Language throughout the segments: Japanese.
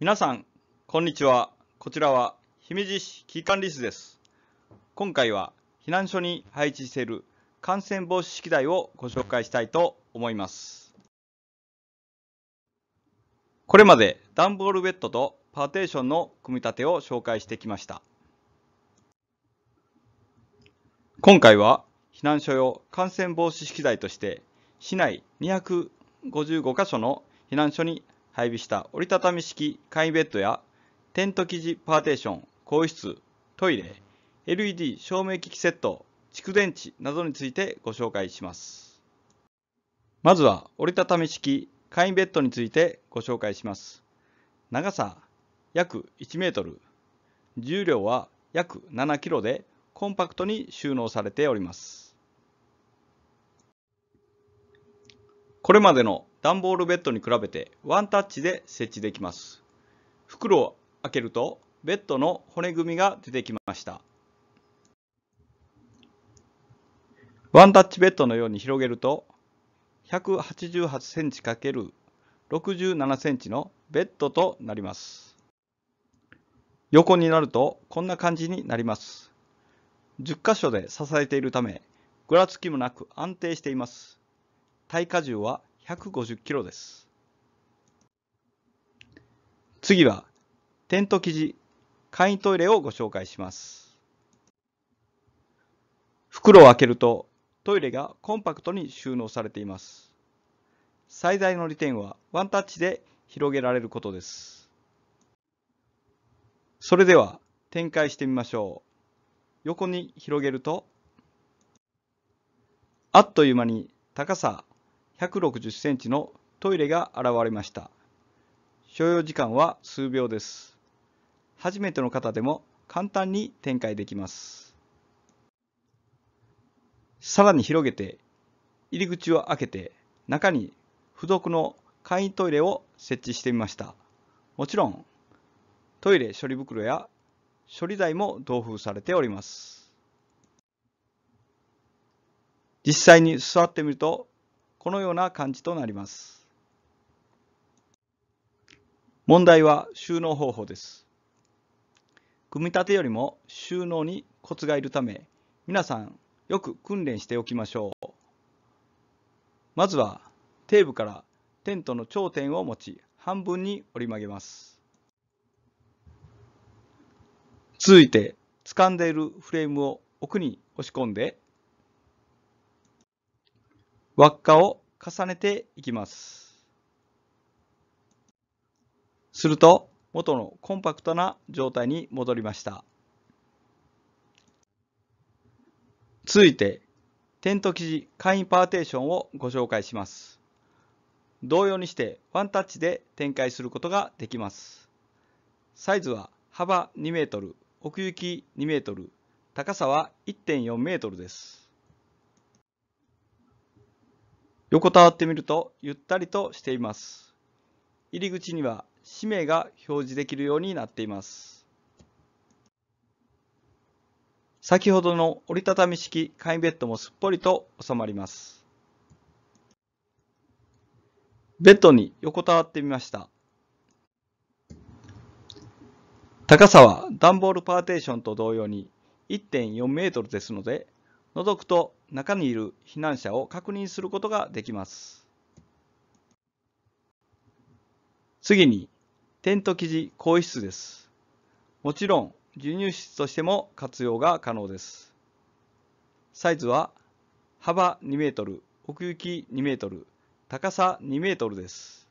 皆さん、こんにちは。こちらは姫路市危機管理室です。今回は避難所に配置している感染防止式材をご紹介したいと思います。これまで段ボールベッドとパーテーションの組み立てを紹介してきました。今回は避難所用感染防止式材として市内255カ所の避難所に配備した折りたたみ式簡易ベッドやテント生地パーテーション、更衣室、トイレ、LED 照明機器セット、蓄電池などについてご紹介します。まずは折りたたみ式簡易ベッドについてご紹介します。長さ約1メートル、重量は約7キロでコンパクトに収納されております。これまでの段ボールベッドに比べてワンタッチで設置できます。袋を開けるとベッドの骨組みが出てきました。ワンタッチベッドのように広げると 188cm×67cm のベッドとなります。横になるとこんな感じになります。10箇所で支えているためぐらつきもなく安定しています。耐荷重は150キロです。次は、テント生地、簡易トイレをご紹介します。袋を開けると、トイレがコンパクトに収納されています。最大の利点は、ワンタッチで広げられることです。それでは、展開してみましょう。横に広げると、あっという間に高さ160センチのトイレが現れました。所要時間は数秒です。初めての方でも簡単に展開できます。さらに広げて、入り口を開けて、中に付属の簡易トイレを設置してみました。もちろん、トイレ処理袋や処理台も同封されております。実際に座ってみるとこのような感じとなります。問題は収納方法です。組み立てよりも収納にコツがいるため、皆さんよく訓練しておきましょう。まずはテーブからテントの頂点を持ち、半分に折り曲げます。続いて、掴んでいるフレームを奥に押し込んで輪っかを重ねていきます。すると元のコンパクトな状態に戻りました。続いてテント生地簡易パーテーションをご紹介します。同様にしてワンタッチで展開することができます。サイズは幅2メートル、奥行き2メートル、高さは1.4メートルです。横たわってみるとゆったりとしています。入り口には氏名が表示できるようになっています。先ほどの折りたたみ式簡易ベッドもすっぽりと収まります。ベッドに横たわってみました。高さは段ボールパーテーションと同様に1.4メートルですので、覗くと中にいる避難者を確認することができます。次に、テント生地更衣室です。もちろん、授乳室としても活用が可能です。サイズは、幅2メートル、奥行き2メートル、高さ2メートルです。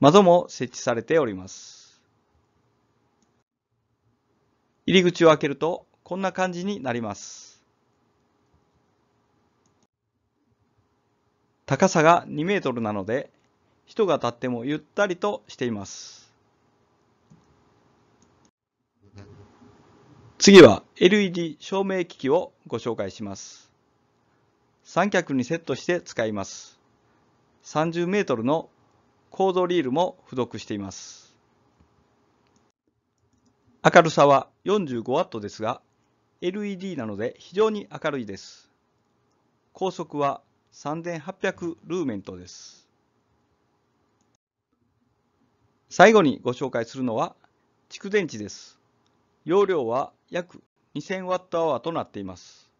窓も設置されております。入り口を開けるとこんな感じになります。高さが2メートルなので、人が立ってもゆったりとしています。次は LED 照明機器をご紹介します。三脚にセットして使います。30メートルのコードリールも付属しています。明るさは 45W ですが、LED なので非常に明るいです。高速は3800ルーメントです。最後にご紹介するのは蓄電池です。容量は約 2000Wh となっています。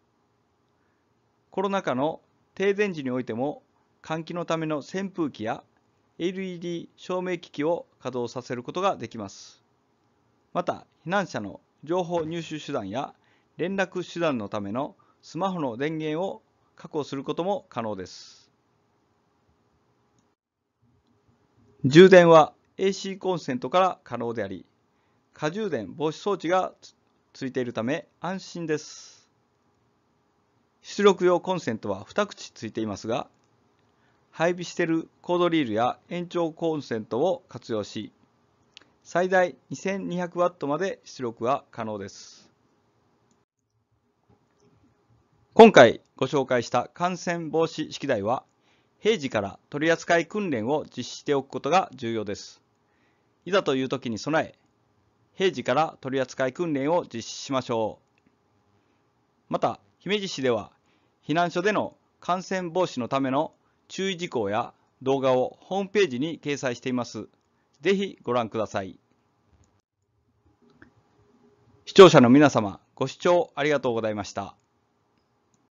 コロナ禍の停電時においても換気のための扇風機や LED 照明機器を稼働させることができます。また避難者の情報入手手段や連絡手段のためのスマホの電源を確保することも可能です。充電は AC コンセントから可能であり、過充電防止装置がついているため安心です。出力用コンセントは2口ついていますが、配備しているコードリールや延長コンセントを活用し、最大 2200W まで出力は可能です。今回ご紹介した感染防止式台は、平時から取扱訓練を実施しておくことが重要です。いざという時に備え、平時から取扱訓練を実施しましょう。また、姫路市では、避難所での感染防止のための注意事項や動画をホームページに掲載しています。ぜひご覧ください。視聴者の皆様、ご視聴ありがとうございました。